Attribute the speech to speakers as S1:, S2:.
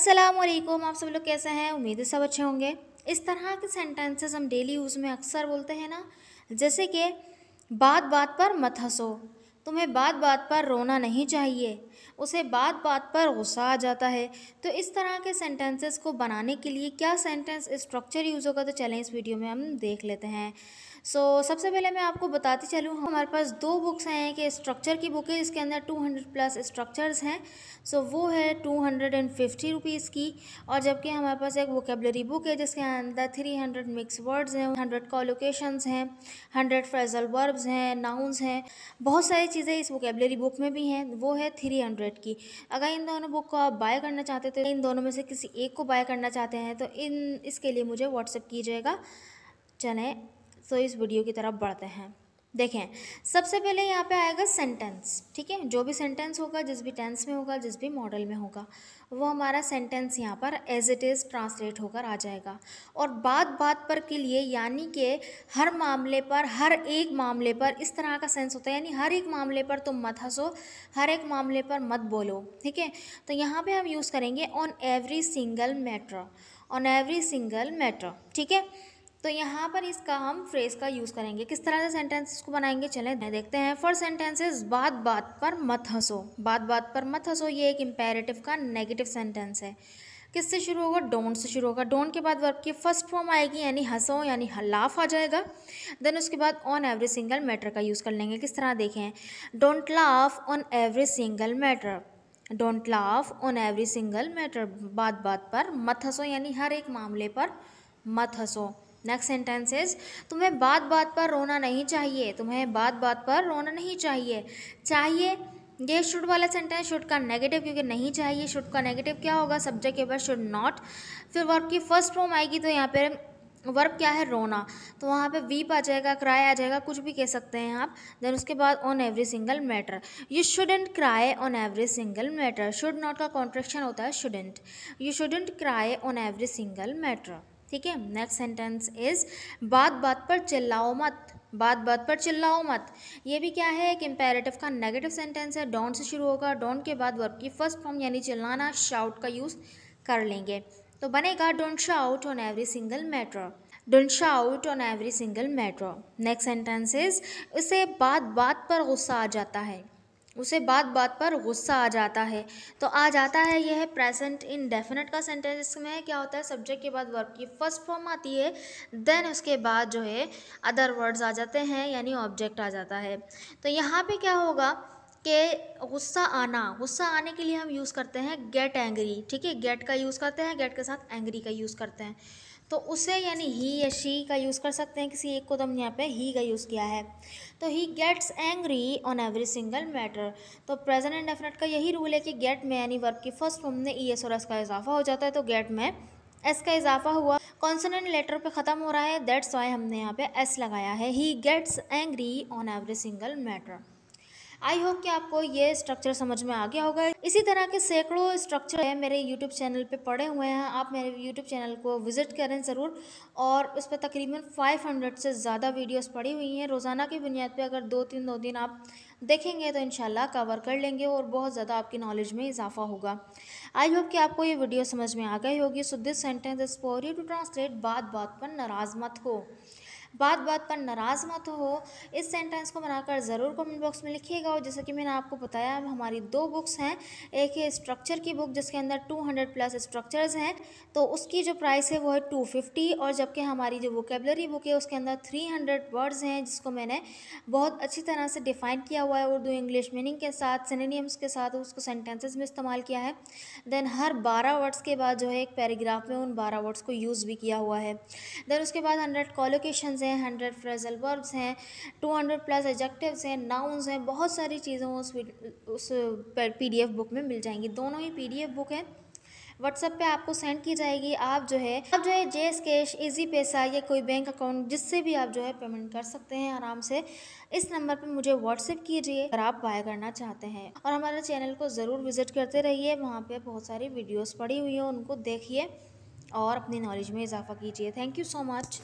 S1: असलम आप सब लोग कैसे हैं उम्मीद है सब अच्छे होंगे इस तरह के सेंटेंसेस हम डेली यूज़ में अक्सर बोलते हैं ना जैसे कि बात बात पर मत हंसो तुम्हें बात बात पर रोना नहीं चाहिए उसे बात बात पर गुस्सा आ जाता है तो इस तरह के सेंटेंसेस को बनाने के लिए क्या सेंटेंस स्ट्रक्चर यूज़ होगा तो चलें इस वीडियो में हम देख लेते हैं सो so, सबसे पहले मैं आपको बताती चलूँ हमारे पास दो बुक्स हैं कि स्ट्रक्चर की बुक है इसके अंदर 200 प्लस स्ट्रक्चर्स हैं सो so, वो है two hundred and fifty rupees की और जबकि हमारे पास एक वोकेबलरी बुक है जिसके अंदर थ्री हंड्रेड मिक्स वर्ड्स हैं हंड्रेड कॉलोकेशंस हैं हंड्रेड फ्रेजल वर्ब्स हैं नाउन्स हैं बहुत सारी चीज़ें इस वोकेबलरी बुक में भी हैं वो है थ्री हंड्रेड की अगर इन दोनों बुक को आप बाय करना चाहते हैं तो इन दोनों में से किसी एक को बाय करना चाहते हैं तो इन इसके लिए मुझे व्हाट्सअप कीजिएगा चलें तो इस वीडियो की तरफ बढ़ते हैं देखें सबसे पहले यहाँ पे आएगा सेंटेंस ठीक है जो भी सेंटेंस होगा जिस भी टेंस में होगा जिस भी मॉडल में होगा वो हमारा सेंटेंस यहाँ पर एज इट इज़ ट्रांसलेट होकर आ जाएगा और बात बात पर के लिए यानी कि हर मामले पर हर एक मामले पर इस तरह का सेंस होता है यानी हर एक मामले पर तुम मत हंसो हर एक मामले पर मत बोलो ठीक है तो यहाँ पर हम यूज़ करेंगे on every single matter on every single matter ठीक है तो यहाँ पर इसका हम फ्रेज का यूज़ करेंगे किस तरह से सेंटेंसेस को बनाएंगे चलें देखते हैं फॉर सेंटेंसेस बात बात पर मत हंसो बात बात पर मत हंसो ये एक इम्पेरेटिव का नेगेटिव सेंटेंस है किससे शुरू होगा डोंट से शुरू होगा डोंट के बाद वर्ब की फर्स्ट फॉर्म आएगी यानी हंसो यानी लाफ आ जाएगा देन उसके बाद ऑन एवरी सिंगल मैटर का यूज़ कर लेंगे किस तरह देखें don't laugh on every single matter don't laugh on every single matter बात बात पर मत हंसो यानी हर एक मामले पर मत हंसो नेक्स्ट सेंटेंस इज तुम्हें बात बात पर रोना नहीं चाहिए तुम्हें बात बात पर रोना नहीं चाहिए चाहिए ये शुड वाला सेंटेंस शुड का नेगेटिव क्योंकि नहीं चाहिए शुड का नेगेटिव क्या होगा सब्जेक्ट के ऊपर शुड नॉट फिर वर्क की फर्स्ट फॉर्म आएगी तो यहाँ पर वर्ब क्या है रोना तो वहाँ पे वीप आ जाएगा क्राई आ जाएगा कुछ भी कह सकते हैं आप देन उसके बाद on every single matter you shouldn't cry on every single matter should not का कॉन्ट्रेक्शन होता है shouldn't you shouldn't cry on every single matter ठीक है नेक्स्ट सेंटेंस इज़ बात बात पर चिल्लाओ मत बात बात पर चिल्लाओ मत ये भी क्या है कि इम्पेरेटिव का नेगेटिव सेंटेंस है डोंट से शुरू होगा डोंट के बाद वर्ब की फर्स्ट फॉर्म यानी चिल्लाना शाउट का यूज़ कर लेंगे तो बनेगा don't shout on every single matter don't shout on every single matter next sentence is उसे बात बात पर गुस्सा आ जाता है उसे बात बात पर गुस्सा आ जाता है तो आ जाता है यह प्रेजेंट इन डेफिनेट का सेंटेंस इसमें क्या होता है सब्जेक्ट के बाद वर्ब की फर्स्ट फॉर्म आती है देन उसके बाद जो है अदर वर्ड्स आ जाते हैं यानी ऑब्जेक्ट आ जाता है तो यहाँ पे क्या होगा के गुस्सा आना गुस्सा आने के लिए हम यूज़ करते हैं गेट एंग्री ठीक है गेट का यूज़ करते हैं गेट के साथ एंग्री का यूज़ करते हैं तो उसे यानी ही या शी का यूज़ कर सकते हैं किसी एक को तो हमने यहाँ पे ही का यूज़ किया है तो he gets angry on every single matter तो प्रेजेंट एंड डेफिनेट का यही रूल है कि गेट में यानी वर्ब की फर्स्ट फॉर्म में ई e एस और एस का इजाफा हो जाता है तो गेट में एस का इजाफा हुआ कॉन्सोनेंट लेटर पे ख़त्म हो रहा है दैट्स वाई हमने यहाँ पे एस लगाया है he gets angry on every single matter I hope कि आपको ये स्ट्रक्चर समझ में आ गया होगा इसी तरह के सैकड़ों स्ट्रक्चर है मेरे यूट्यूब चैनल पे पड़े हुए हैं आप मेरे यूट्यूब चैनल को विजिट करें ज़रूर और उस पर तकरीबन 500 से ज़्यादा वीडियोस पड़ी हुई हैं रोज़ाना की बुनियाद पे अगर दो तीन दो दिन आप देखेंगे तो इन कवर कर लेंगे और बहुत ज़्यादा आपकी नॉलेज में इजाफा होगा आई होप कि आपको ये वीडियो समझ में आ गई होगी so this sentence is for you to translate बात बात पर नाराज़ मत हो बात बात पर नाराज़ मत हो इस सेंटेंस को बनाकर ज़रूर कमेंट बॉक्स में लिखिएगा और जैसा कि मैंने आपको बताया अब हमारी दो बुक्स हैं एक है स्ट्रक्चर की बुक जिसके अंदर 200 प्लस स्ट्रक्चर्स हैं तो उसकी जो प्राइस है वो है फिफ्टी और जबकि हमारी जो वोकेबलरी बुक है उसके अंदर हंड्रेड वर्ड्स हैं जिसको मैंने बहुत अच्छी तरह से डिफ़ाइन किया हुआ है उर्दू इंग्लिश मीनिंग के साथ सिनेनियम्स के साथ उसको सेंटेंसेज में इस्तेमाल किया है देन हर बारह वर्ड्स के बाद जो है एक पैराग्राफ में उन बारह वर्ड्स को यूज़ भी किया हुआ है देन उसके बाद हंड्रेड कॉलोकेशन एडजेक्टिव्स हैं हंड्रेड फ्रेजल वर्ब्स हैं टू हंड्रेड प्लस एडजेक्टिव्स हैं नाउन्स हैं बहुत सारी चीज़ें उस उस पी बुक में मिल जाएंगी दोनों ही पी डी बुक हैं व्हाट्सएप पे आपको सेंड की जाएगी आप जो है आप जो है जेस कैश ईजी पैसा या कोई बैंक अकाउंट जिससे भी आप जो है पेमेंट कर सकते हैं आराम से इस नंबर पे मुझे व्हाट्सएप कीजिए अगर आप बाय करना चाहते हैं और हमारे चैनल को ज़रूर विजिट करते रहिए वहाँ पर बहुत सारी वीडियोज़ पड़ी हुई हैं उनको देखिए और अपनी नॉलेज में इजाफा कीजिए थैंक यू सो मच